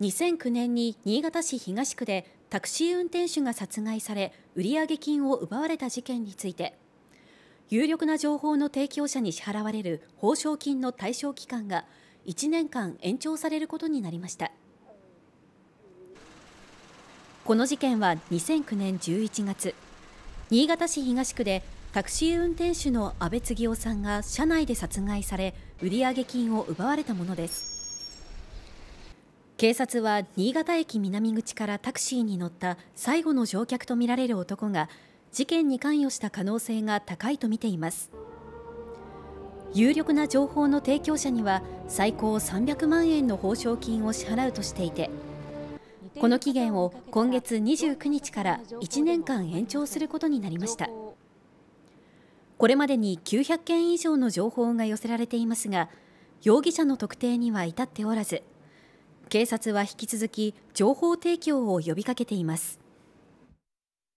2009年に新潟市東区でタクシー運転手が殺害され売上金を奪われた事件について有力な情報の提供者に支払われる報奨金の対象期間が1年間延長されることになりましたこの事件は2009年11月新潟市東区でタクシー運転手の安倍継夫さんが車内で殺害され売上金を奪われたものです警察は新潟駅南口からタクシーに乗った最後の乗客とみられる男が事件に関与した可能性が高いとみています有力な情報の提供者には最高300万円の報奨金を支払うとしていてこの期限を今月29日から1年間延長することになりましたこれまでに900件以上の情報が寄せられていますが容疑者の特定には至っておらず警察は引き続き情報提供を呼びかけています